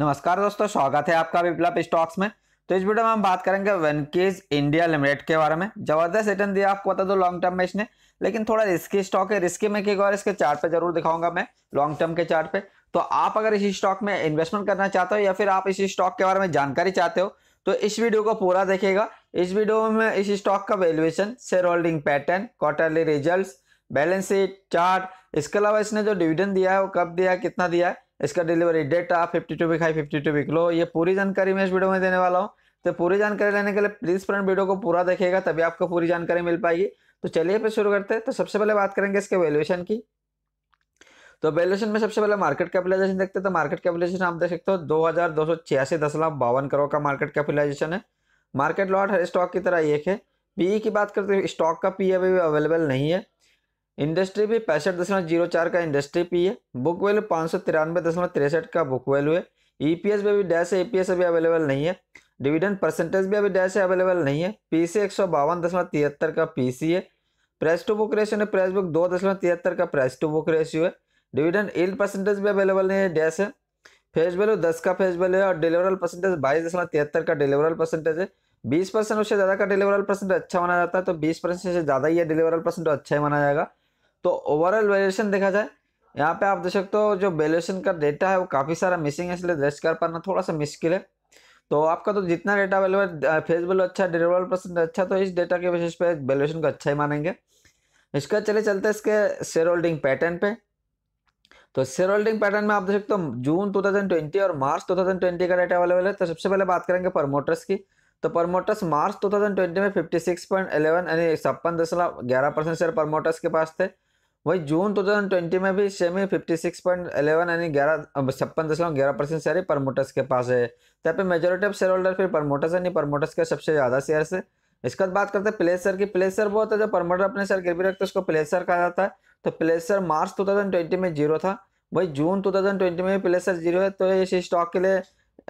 नमस्कार दोस्तों स्वागत है आपका विप्लब स्टॉक्स में तो इस वीडियो में हम बात करेंगे वेनकेज इंडिया लिमिटेड के बारे में जबरदस्त रिटर्न दिया आपको बता दो लॉन्ग टर्म में इसने लेकिन थोड़ा रिस्की स्टॉक है रिस्की में एक बार इसके चार्ट पे जरूर दिखाऊंगा मैं लॉन्ग टर्म के चार्ट पे तो आप अगर इसी स्टॉक में इन्वेस्टमेंट करना चाहते हो या फिर आप इसी स्टॉक के बारे में जानकारी चाहते हो तो इस वीडियो को पूरा देखेगा इस वीडियो में इस स्टॉक का valuation share holding pattern quarterly result balance sheet chart इसके अलावा इसने जो डिविडेंड दिया है वो कब दिया है कितना दिया है इसका डिलीवरी डेट आप fifty two week high fifty two week low ये पूरी जानकारी मैं इस वीडियो में देने वाला हूँ तो पूरी जानकारी लेने के लिए प्लीज़ फ्रेंड वीडियो को पूरा देखेगा तभी आपको पूरी जानकारी मिल पाएगी तो चलिए फिर शुरू करते हैं तो सबसे पहले बात करेंगे इसके वैल्यूएशन की तो वैल्यूएशन में सबसे पहले मार्केट कैपिटलाइजेशन देखते हैं तो मार्केट कैपिटलाइजेशन आप देख सकते हो दो हज़ार दो सौ छियासी दशमलव बावन करोड़ का मार्केट कैपिटलाइजेशन है मार्केट लॉट हर स्टॉक की तरह एक है पीई e की बात करते हैं स्टॉक का पी e अभी अवेलेबल नहीं है इंडस्ट्री भी पैंसठ दशमलव जीरो चार का इंडस्ट्री पी है बुक वैल्यू पाँच सौ तिरानवे दशमलव तिरसठ का बुक वैल्यू है ईपीएस e में भी डैश है ईपीएस e अभी अवेलेबल नहीं है डिविडेंड परसेंटेज भी अभी डैश है अवेलेबल नहीं है पीसी एक सौ बावन दशमलव तिहत्तर का पीसी है प्राइस टू बुक रेशियो ने प्राइस बुक दो दशमलव तिहत्तर का प्राइस टू बुक रेशियो है डिविडेंड इल परसेंटेज भी अवेलेबल नहीं है डैश है फेज वैल्यू दस का फेज वैल्यू है और डिलीवरल परसेंटेज बाईस दशमलव तिहत्तर का डिलीवरल परसेंटेज है बीस परसेंट उससे ज़्यादा का डिलीवरल परसेंट अच्छा माना जाता है तो बीस परसेंट से ज़्यादा ही है डिलीवरल परसेंट तो अच्छा ही माना जाएगा तो ओवरऑल वैल्यूएशन देखा जाए यहाँ पे आप देख सकते हो जो वैल्यूएशन का डेटा है वो काफ़ी सारा मिसिंग है इसलिए रेस्ट कर पाना थोड़ा सा मुश्किल है तो आपका तो जितना डेटा अवेलेबल फेस वैल्यू अच्छा डेरेबल परसेंट अच्छा तो इस डेटा के बेसिस पे वैल्यूएशन को अच्छा ही मानेंगे इसका चले चलते इसके शेयर होल्डिंग पैटर्न पे तो शेयर होल्डिंग पैटर्न में आप देख सकते हो जून 2020 और मार्च 2020 का डेटा अवेलेबल है तो सबसे पहले बात करेंगे प्रमोटर्स की तो प्रमोटर्स मार्च 2020 में 56.11 यानी छप्पन दशमलव ग्यारह परसेंट शेयर प्रमोटर्स के पास थे वही जून 2020 में भी सेमी 56.11 यानी ग्यारह छप्पन दशमलव ग्यारह परसेंट शेयर प्रमोटर्स के पास है तो यहाँ पे मेजोरिटी ऑफ शेयर होल्डर फिर प्रमोटर्स यानी प्रमोटर्स के सबसे ज़्यादा शेयर से इसके बाद बात करते हैं प्लेसर की प्लेसर वो होता है जो प्रमोटर अपने शेयर गिरवी रखते उसको प्लेसर कहा जाता है तो प्लेसर मार्च 2020 में जीरो था वही जून 2020 में प्लेसर जीरो है तो इस स्टॉक के लिए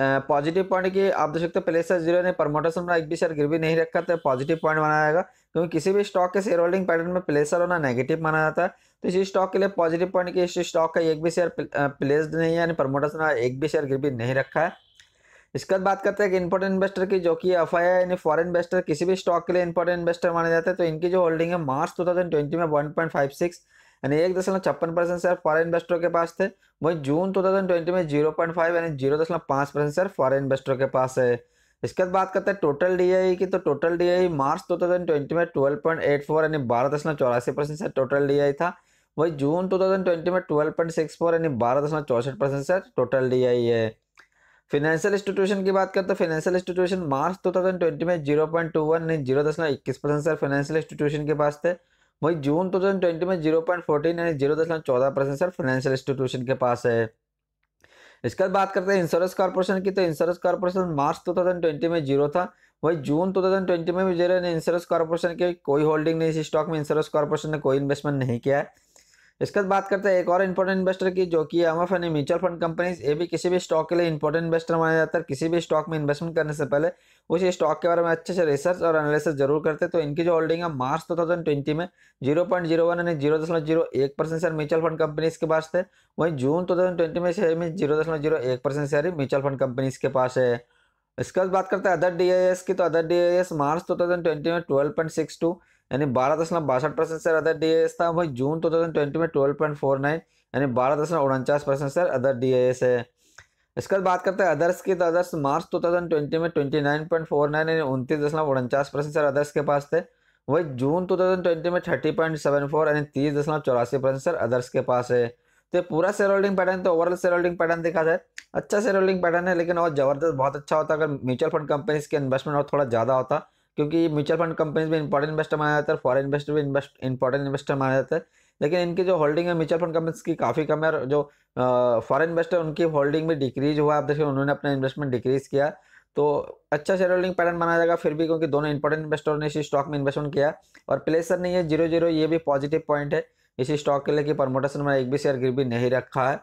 पॉजिटिव पॉइंट की आप देख सकते हो प्लेसर जीरो ने प्रमोटर्स हमारा एक भी शेयर गिरवी नहीं रखा तो पॉजिटिव पॉइंट माना जाएगा क्योंकि किसी भी स्टॉक के शेयर होल्डिंग पैटर्न में प्लेसर होना नेगेटिव माना जाता है तो इसी स्टॉक के लिए पॉजिटिव पॉइंट की इस स्टॉक का एक भी शेयर प्लेस्ड नहीं है यानी प्रमोटर्स ने एक भी शेयर गिरवी नहीं रखा है इसके बाद बात करते हैं कि इंपोर्टेंट इन्वेस्टर की जो कि एफ आई यानी फॉरन इन्वेस्टर किसी भी स्टॉक के लिए इंपोर्टेंट इन्वेस्टर माने जाते हैं तो इनकी जो होल्डिंग है मार्च 2020 में 1.56 અને 1.56% સર ફોરેન ઇન્વેસ્ટર કે પાસ થે ભઈ જૂન 2020 મે 0.5 અને 0.5% સર ફોરેન ઇન્વેસ્ટર કે પાસ હે ইসકાત વાત કરતા ટોટલ DII કે તો ટોટલ DII માર્ચ 2020 મે 12.84 અને 12.84% સર ટોટલ DII થા ભઈ જૂન 2020 મે 12.64 અને 12.64% સર ટોટલ DII હે ફાઇનાન્શિયલ ઇન્સ્ટિટ્યુશન કે વાત કરતા ફાઇનાન્શિયલ ઇન્સ્ટિટ્યુશન માર્ચ 2020 મે 0.21 અને 0.21% સર ફાઇનાન્શિયલ ઇન્સ્ટિટ્યુશન કે પાસ થે वही जून 2020 तो में 0.14 यानी जीरो दशमलव चौदह परसेंट सर फाइनेंशियल इंस्टीट्यूशन के पास है इसके बाद बात करते हैं इंश्योरेंस कॉर्पोरेशन की तो इंश्योरेंस कॉर्पोरेशन मार्च 2020 में जीरो था वही जून 2020 में भी जीरो इंश्योरेंस कॉर्पोरेशन के कोई होल्डिंग नहीं इस स्टॉक में इंश्योरेंस कॉर्पोरेशन ने कोई इन्वेस्टमेंट नहीं किया है इसके बाद बात करते हैं एक और इंपॉर्टेंट इन्वेस्टर की जो कि एम एफ यानी म्यूचुअल फंड कंपनीज ये भी किसी भी स्टॉक के लिए इंपॉर्टेंट इन्वेस्टर माना जाता है किसी भी स्टॉक में इन्वेस्टमेंट करने से पहले उस स्टॉक के बारे में अच्छे से रिसर्च और एनालिसिस जरूर करते तो इनकी जो होल्डिंग है मार्च टू थाउजेंड ट्वेंटी में जीरो पॉइंट जीरो वन यानी जीरो दशमलव जीरो एक percent share mutual fund companies के पास थे वहीं जून टू थाउजेंड ट्वेंटी में शेयर में जीरो दशमलव जीरो एक percent share mutual fund companies के पास है इसके बाद बात करते हैं अदर डी की तो other D March two thousand twenty में ट्वेल्व पॉइंट सिक्स टू यानी बारह दशमलव बासठ परसेंट सर अदर डी था वही जून टू थाउजेंड ट्वेंटी में ट्वेल्व पॉइंट फोर नाइन यानी बारह दशमलव उनचास परसेंट सर अदर डी है इसके बाद बात करते हैं अदर्स की तो others March two thousand twenty में twenty nine point four nine यानी उनतीस दशमलव उनचास परसेंट सर अदर्स के पास थे वही जून टू थाउजेंड ट्वेंटी में थर्टी पॉइंट सेवन फोर यानी तीस दशमलव चौरासी परसेंट सर अदर्स के पास है तो पूरा शेयर होल्डिंग पैटर्न तो ओवरऑल शेयर होल्डिंग पैटर्न दिखा जाए अच्छा शेयर होल्डिंग पैटर्न है लेकिन और जबरदस्त बहुत अच्छा होता अगर म्यूचुअल फंड कंपनीज के इन्वेस्टमेंट और थोड़ा ज़्यादा होता क्योंकि म्यूचुअल फंड कंपनीज भी इंपॉर्टेंट इन्वेस्टर माना जाता है फॉरन इन्वेस्टर भी इन्वेस्ट इंपॉर्टेंट इन्वेस्टर माना जाता है लेकिन इनकी जो होल्डिंग है म्यूचुअल फंड कंपनीज की काफ़ी कम है और जो फॉरन इन्वेस्टर उनकी होल्डिंग भी डिक्रीज हुआ आप देखिए उन्होंने अपना इन्वेस्टमेंट डिक्रीज किया तो अच्छा शेयर होल्डिंग पैटर्न माना जाएगा फिर भी क्योंकि दोनों इंपॉर्टेंट इन्वेस्टर ने इसी स्टॉक में इन्वेस्टमेंट किया और प्लेसर नहीं है जीरो जीरो ये भी पॉजिटिव पॉइंट है इसी स्टॉक के लिए कि प्रमोटर्स ने एक भी शेयर गिर भी नहीं रखा है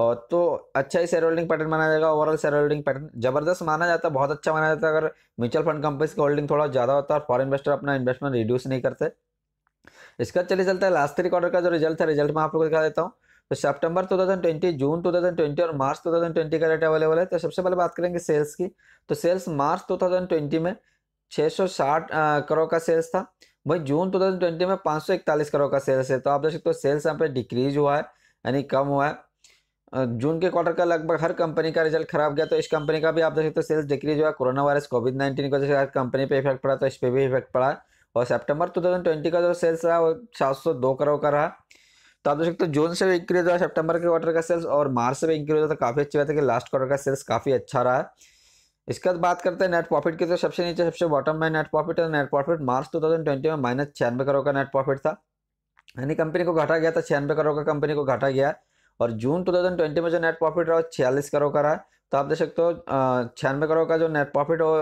और तो अच्छा ही शेयर होल्डिंग पैटर्न माना जाएगा ओवरऑल शेयर होल्डिंग पैटर्न जबरदस्त माना जाता है बहुत अच्छा माना जाता है अगर म्यूचुअल फंड कंपनीज की होल्डिंग थोड़ा ज़्यादा होता है और फॉरन इन्वेस्टर अपना इन्वेस्टमेंट रिड्यूस नहीं करते इसका चले चलता है लास्ट थ्री क्वार्टर का जो रिजल्ट है रिजल्ट मैं आप लोग को दिखा देता हूँ तो थाउजेंड ट्वेंटी जून ट्वेंटी और मार्च ट्वेंटी का डेट अवेलेबल है तो सबसे पहले बात करेंगे सेल्स की तो सेल्स मार्च ट्वेंटी में साठ करोड़ का सेल्स था वही जून ट्वेंटी में इकतालीस करोड़ का सेल्स है तो आप देख सकते हो सेल्स यहाँ पे डिक्रीज हुआ है यानी कम हुआ है जून के क्वार्टर का लगभग हर कंपनी का रिजल्ट खराब गया तो इस कंपनी का भी आप देख सकते हो सेल्स डिक्रीज हुआ कोरोना वायरस कोविड नाइन्टीन की वजह से हर कंपनी पे इफेक्ट पड़ा तो इस पर भी इफेक्ट पड़ा और सितंबर ट्वेंटी का जो सेल्स रहा वो सात सौ दो करोड़ का रहा तो आप देख सकते हो जून से भी इंक्रीज हुआ सेप्टेम्बर के क्वार्टर का सेल्स और मार्च से भी इंक्रीज हुआ तो काफ़ी अच्छी बात है कि लास्ट क्वार्टर का सेल्स काफ़ी अच्छा रहा इसके बाद बात करते हैं नेट प्रॉफिट की तो सबसे नीचे सबसे बॉटम में नेट प्रॉफिट है net profit March two thousand twenty में माइनस छियानवे करोड़ का नेट प्रॉफिट था यानी कंपनी को घाटा गया था छियानवे करोड़ का कंपनी को घाटा गया और जून 2020 में जो नेट प्रॉफिट रहा छियालीस करोड़ का रहा तो आप देख सकते हो छियानवे करोड़ का जो नेट प्रॉफिट हो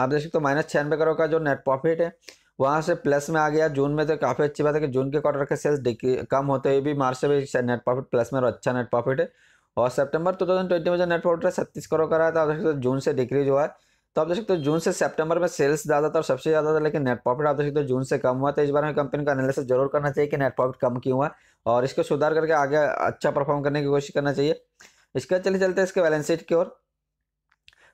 आप देख सकते हो माइनस छियानवे करोड़ का जो नेट प्रॉफिट है वहाँ से प्लस में आ गया जून में तो काफ़ी अच्छी बात है कि जून के क्वार्टर के सेल्स कम होते हुए भी मार्च से भी नेट प्रॉफिट प्लस में और अच्छा नेट प्रॉफिट है और थाउजेंड ट्वेंटी में जो नेट प्रॉफिट है छत्तीस करोड़ का रहा था आप देख सकते हो जून से डिक्रीज हुआ है तो आप देख सकते हो जून से तो सेप्टेम्बर में सेल्स ज़्यादा था और सबसे ज़्यादा था लेकिन नेट प्रॉफिट आप देख सकते हो जून से कम हुआ था तो इस बार में कंपनी का एनालिसिस जरूर करना चाहिए कि नेट प्रॉफिट कम क्यों हुआ और इसको सुधार करके आगे अच्छा परफॉर्म करने की कोशिश करना चाहिए इसके बाद चले चलते हैं इसके बैलेंस शीट की ओर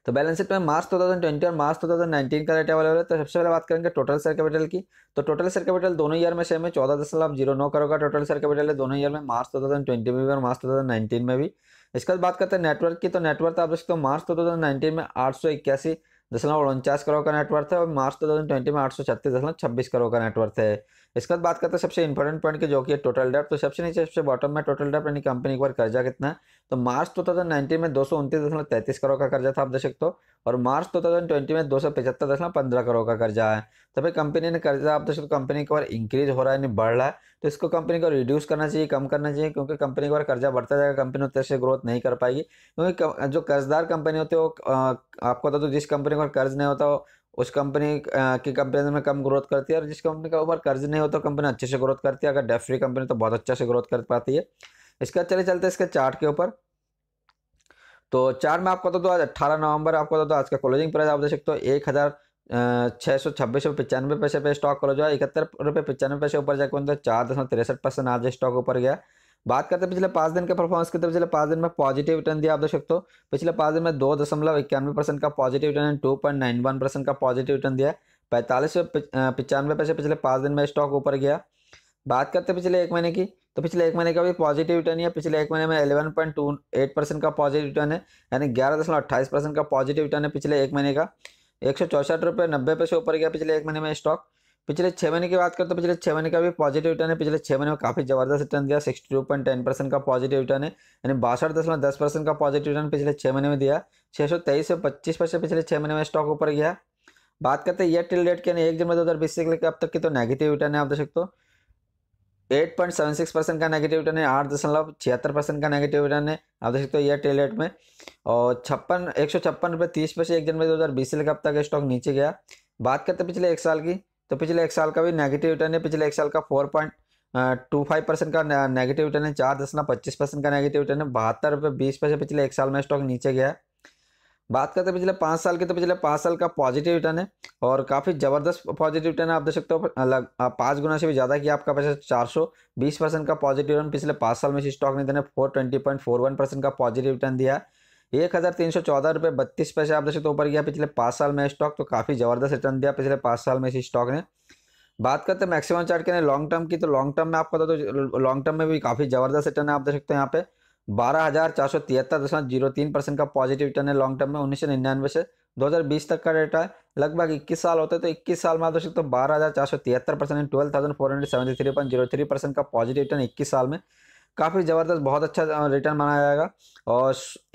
तो बैलेंस शीट में मार्च 2020 और मार्च 2019 का डेटा अवेलेबल है तो सबसे पहले बात करेंगे टोटल सर कैपिटल की तो टोटल सर कैपिटल दोनों ईयर में सेम है चौदह दशमलव जीरो नौ करोड़ का टोटल सर कैपिटल है दोनों ईयर में मार्च 2020 में भी और मार्च 2019 में भी इसके बाद बात करते हैं नेटवर्क की तो नेटवर्क तो आप देख सकते हो मार्च 2019 में आठ सौ इक्यासी दशमलव उनचास करोड़ का नेटवर्थ है और मार्च ट्वेंटी में आठ सौ छत्तीस दशमलव छब्बीस करोड़ का नेटवर्थ है इसके बाद बात करते हैं सबसे इंपॉर्टेंट पॉइंट की जो कि है टोटल डेप तो सबसे नीचे सबसे बॉटम में टोटल डेप्ट यानी कंपनी एक बार कर्जा कितना है तो मार्च नाइनटीन में दो सौ उनतीस दशमलव करोड़ का कर्जा था आप देख सकते हो और मार्च ट्वेंटी में दो सौ पचहत्तर दशमलव पंद्रह करोड़ का कर्जा है तो फिर कंपनी ने कर्जा आप देख सकते हो कंपनी एक बार इंक्रीज हो रहा है यानी बढ़ रहा है तो इसको कंपनी को रिड्यूस करना चाहिए कम करना चाहिए क्योंकि कंपनी का कर्जा बढ़ता जाएगा कंपनी उतर से ग्रोथ नहीं कर पाएगी क्योंकि जो कर्जदार कंपनी होती है वो आपको बता दो जिस कंपनी का कर्ज नहीं होता हो उस कंपनी की कंपनी में कम ग्रोथ करती है और जिस कंपनी का ऊपर कर्ज नहीं होता कंपनी अच्छे से ग्रोथ करती है अगर डेफ फ्री कंपनी तो बहुत अच्छे से ग्रोथ कर पाती है इसका चले चलते इसके चार्ट के ऊपर तो चार्ट में आपको बता दो आज अट्ठारह नवंबर आपको बता दो आज का क्लोजिंग प्राइस आप देख सकते हो एक हज़ार छः सौ छब्बीस रुपये पचानवे पैसे पे स्टॉक क्लोज हुआ इकहत्तर रुपये पचानवे पैसे ऊपर जाकर उनका चार दशमलव तिरसठ परसेंट आज स्टॉक ऊपर गया बात करते हैं पिछले पाँच दिन के परफॉर्मेंस की तो पिछले पाँच दिन में पॉजिटिव रिटर्न दिया आप देख सकते हो पिछले पाँच दिन में दो दशमलव इक्यानवे परसेंट का positive return two point nine one percent का पॉजिटिव रिटर्न दिया पैंतालीस पचानवे पैसे पिछले पाँच दिन में स्टॉक ऊपर गया बात करते हैं पिछले एक महीने की तो पिछले एक महीने का भी पॉजिटिव रिटर्न है पिछले एक महीने में eleven point two eight percent का पॉजिटिव रिटर्न है यानी ग्यारह दशमलव अट्ठाईस परसेंट का पॉजिटिव रिटर्न है पिछले एक महीने का एक सौ चौसठ रुपये नब्बे पैसे ऊपर गया पिछले एक महीने में स्टॉक पिछले छः महीने की बात करें तो पिछले छः महीने का भी पॉजिटिव रिटर्न है पिछले छः महीने में काफ़ी जबरदस्त रिटर्न दिया sixty two point ten percent का पॉजिटिव रिटर्न है यानी बासठ दशमलव दस परसेंट का पॉजिटिव रिटर्न पिछले छः महीने में दिया छः सौ तेईस से पच्चीस परसेंट पिछले छः महीने में स्टॉक ऊपर गया बात करते हैं ईयर टिल डेट के एक जनवरी दो हज़ार बीस से लेकर अब तक की तो नेगेटिव रिटर्न है आप देख सकते हो eight point seven six percent का नेगेटिव रिटर्न है आठ दशमलव छिहत्तर परसेंट का नेगेटिव रिटर्न है आप देख सकते हो तो टेल रेट में और छप्पन एक सौ छप्पन रुपये तीस पैसे एक जनवरी दो हज़ार बीस से अब तक स्टॉक नीचे गया बात करते पिछले एक साल की तो पिछले एक साल का भी नेगेटिव रिटर्न है पिछले एक साल का four point two five percent का नेगेटिव रिटर्न है चार दशमलव पच्चीस परसेंट का नेगेटिव रिटर्न है बहत्तर रुपये बीस पैसे पिछले एक साल में स्टॉक नीचे गया है बात करते हैं पिछले पाँच साल की तो पिछले पाँच साल का पॉजिटिव रिटर्न है और काफ़ी ज़बरदस्त पॉजिटिव रिटर्न है आप देख सकते हो अलग पाँच गुना से भी ज़्यादा कि आपका पैसा चार सौ बीस परसेंट का पॉजिटिव रिटर्न पिछले पाँच साल में इस स्टॉक ने देने four twenty point four one percent का पॉजिटिव रिटर्न दिया एक हज़ार तीन सौ चौदह रुपये बत्तीस पैसे आप देख सकते हो ऊपर गया पिछले पाँच साल में स्टॉक तो काफ़ी ज़बरदस्त रिटर्न दिया पिछले पाँच साल में इस स्टॉक ने बात करते हैं मैक्सिमम चार्ट के लॉन्ग टर्म की तो लॉन्ग टर्म में आपको बता दो लॉन्ग टर्म में भी काफ़ी ज़बरदस्त रिटर्न है आप देख सकते हो यहाँ पे बारह हजार चार सौ तिहत्तर जीरो तीन परसेंट का पॉजिटिव रिटर्न है लॉन्ग टर्म में उन्नीस सौ निन्यानवे से 2020 तक का डेटा है लगभग 21 साल होते तो 21 साल में आप देख बारह हज़ार चार सौ तिहत्तर percent twelve thousand four hundred seventy three point zero three percent का पॉजिटिव रिटर्न 21 साल में काफ़ी ज़बरदस्त बहुत अच्छा रिटर्न माना जाएगा और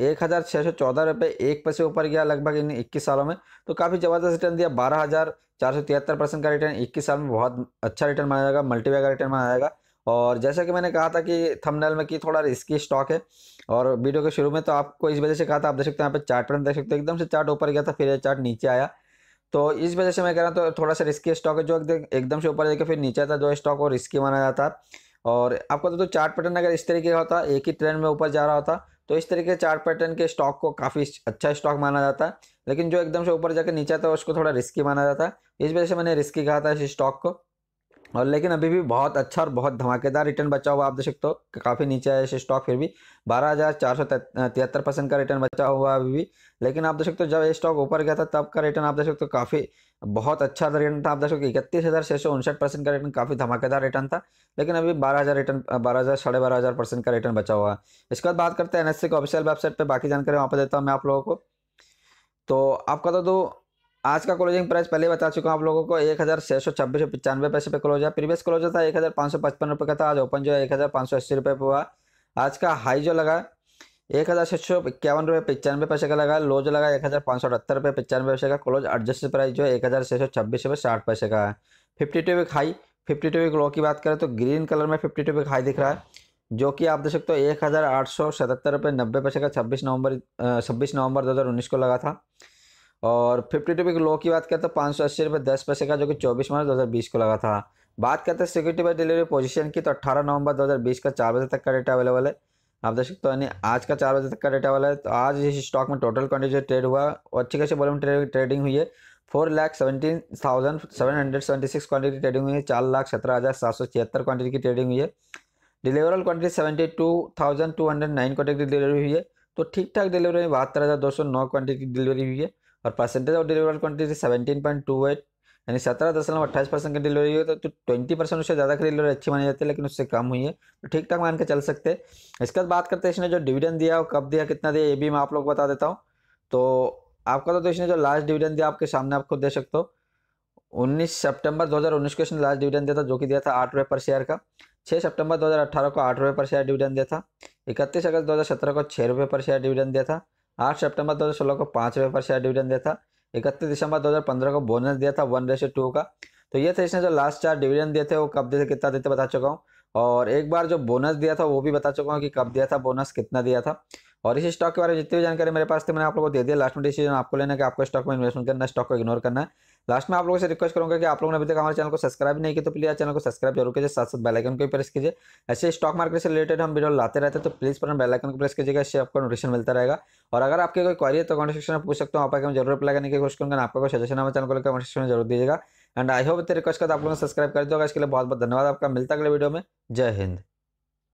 एक हज़ार छः सौ चौदह रुपये एक पैसे ऊपर गया लगभग इन इक्कीस सालों में तो काफ़ी ज़बरदस्त रिटर्न दिया बारह हज़ार चार सौ तिहत्तर परसेंट का रिटर्न इक्कीस साल में बहुत अच्छा रिटर्न माना जाएगा मल्टीवे रिटर्न माना जाएगा और जैसा कि मैंने कहा था कि थंबनेल में कि थोड़ा रिस्की स्टॉक है और वीडियो के शुरू में तो आपको इस वजह से कहा था आप देख सकते हैं यहाँ पे चार्ट पर देख सकते हैं एकदम से चार्ट ऊपर गया था फिर ये चार्ट नीचे आया तो इस वजह से मैं कह रहा हूँ तो थोड़ा सा रिस्की स्टॉक है जो एकदम से ऊपर जाकर फिर नीचे आता जो स्टॉक वो रिस्की माना जाता और आपको तो, चार्ट पैटर्न अगर इस तरीके का होता एक ही ट्रेंड में ऊपर जा रहा होता तो इस तरीके के चार्ट पैटर्न के स्टॉक को काफ़ी अच्छा स्टॉक माना जाता है लेकिन जो एकदम से ऊपर जाकर नीचे आता उसको थोड़ा रिस्की माना जाता है इस वजह से मैंने रिस्की कहा था इस स्टॉक को और लेकिन अभी भी बहुत अच्छा और बहुत धमाकेदार रिटर्न बचा हुआ आप देख सकते हो काफ़ी नीचे है स्टॉक फिर भी बारह हज़ार चार सौ तिहत्तर परसेंट का रिटर्न बचा हुआ अभी भी लेकिन आप देख सकते हो जब ये स्टॉक ऊपर गया था तब का रिटर्न आप देख सकते हो काफ़ी बहुत अच्छा रिटर्न था आप देख सकते हो इकतीस हज़ार छः सौ उनसठ परसेंट का रिटर्न काफ़ी धमाकेदार रिटर्न था लेकिन अभी बारह हज़ार रिटर्न बारह हज़ार साढ़े बारह हज़ार परसेंट का रिटर्न बचा हुआ है इसके बाद बात करते हैं एन एस सी के ऑफिशियल वेबसाइट पर बाकी जानकारी वहाँ पर देता हूँ मैं आप लोगों को तो आपका तो आज का क्लोजिंग प्राइस पहले बता चुका हूँ आप लोगों को एक हज़ार छः सौ छब्बीस सौ पचानवे पैसे पे क्लोज है प्रीवियस क्लोज था एक हज़ार पाँच सौ पचपन रुपये का था आज ओपन जो है एक हज़ार पाँच सौ अस्सी रुपये पर हुआ आज का हाई जो लगा एक हज़ार छः सौ इक्यावन रुपये पचानवे पैसे का लगा लो जो लगा एक हज़ार पाँच सौ अठहत्तर रुपये पचानवे पैसे का क्लोज एडजस्टेड प्राइस जो है एक हज़ार छः सौ छब्बीस रुपये साठ पैसे का है fifty two week high fifty two week low की बात करें तो ग्रीन कलर में फिफ्टी टू वीक हाई दिख रहा है जो कि आप देख सकते हो एक हज़ार आठ सौ सतहत्तर रुपये नब्बे पैसे का छब्बीस नवंबर छब्बीस नवंबर दो हज़ार उन्नीस को लगा था और फिफ्टी टू बिग लो की बात करते हैं तो पाँच सौ अस्सी रुपये दस पैसे का जो कि चौबीस मार्च दो हज़ार बीस को लगा था बात करते हैं सिक्योरिटी बाई डिलीवरी पोजीशन की तो अट्ठारह नवंबर दो हज़ार बीस का चार बजे तक का डेटा अवेलेबल है आप देख सकते हो यानी आज का चार बजे तक का डेटा अवेलेबल है तो आज इस स्टॉक में टोटल क्वान्टिटी ट्रेड हुआ और अच्छी खासी वॉल्यूम ट्रेडिंग हुई है four lakh seventeen thousand seven hundred seventy six quantity trading हुई है चार लाख सत्रह हज़ार सात सौ छिहत्तर क्वान्टिटी की ट्रेडिंग हुई है deliverable quantity seventy two thousand two hundred nine quantity delivery हुई है तो ठीक ठाक डिलीवरी हुई बहत्तर हज़ार दो सौ नौ क्वान्टिटी डिलीवरी हुई है और percentage of deliver quantity seventeen point two eight यानी सत्रह दशमलव अट्ठाईस परसेंट की डिलीवरी हुई तो ट्वेंटी परसेंट उससे ज़्यादा की डिलीवरी अच्छी मानी जाती है लेकिन उससे कम हुई है तो ठीक ठाक मान के चल सकते हैं इसके बाद बात करते हैं इसने जो डिविडेंड दिया कब दिया कितना दिया ये भी मैं आप लोग बता देता हूँ तो आपका तो, तो इसने जो लास्ट डिविडेंड दिया आपके सामने आप खुद दे सकते हो उन्नीस हज़ार उन्नीस को इसने लास्ट डिविडेंड दिया था जो कि दिया था आठ रुपये पर शेयर का छः हज़ार अठारह को आठ रुपये पर शेयर डिविडेंड दिया था इकतीस अगस्त सत्रह को छः रुपये पर शेयर डिविडेंड दिया था आठ सेप्टेम्बर दो हजार सोलह को पाँच रुपये पर शेयर डिविडेंड दिया था इकतीस दिसंबर दो हजार पंद्रह को बोनस दिया था वन रेशो टू का तो ये थे इसने जो लास्ट चार डिविडेंड दिए थे वो कब दिए थे कितना देते बता चुका हूँ और एक बार जो बोनस दिया था वो भी बता चुका हूँ कि कब दिया था बोनस कितना दिया था और इस स्टॉक के बारे में जितनी भी जानकारी मेरे पास थी मैंने आप लोगों को दे दिया लास्ट में डिसीजन आपको लेना कि आपको स्टॉक में इन्वेस्टमेंट करना स्टॉक को इग्नोर करना है लास्ट में आप लोगों से रिक्वेस्ट करूंगा कि आप लोगों ने अभी तक हमारे चैनल को सब्सक्राइब नहीं किया तो प्लीज चैनल को सब्सक्राइब जरूर कीजिए साथ साथ बेलाइकन को प्रेस कीजिए ऐसे स्टॉक मार्केट से रिलेटेड हम वीडियो लाते रहते हैं तो प्लीज पर बेलाइकन को प्रेस कीजिएगा इससे आपको नोटिशन मिलता रहेगा और अगर आपकी कोई क्वारी है तो कमेंट सेक्शन में पूछ सकता हूँ हम जरूर अप्लाई करने की कोशिश करूँगा आपका कोई सजेशन हमारे चैनल को लेकर कमेंट सेक्शन में जरूर दीजिएगा एंड आई होप रिक्वेस्ट कर आप लोगों ने सब्सक्राइब कर दोगा इसके लिए बहुत बहुत धन्यवाद आपका मिलता अगले वीडियो में जय हिंद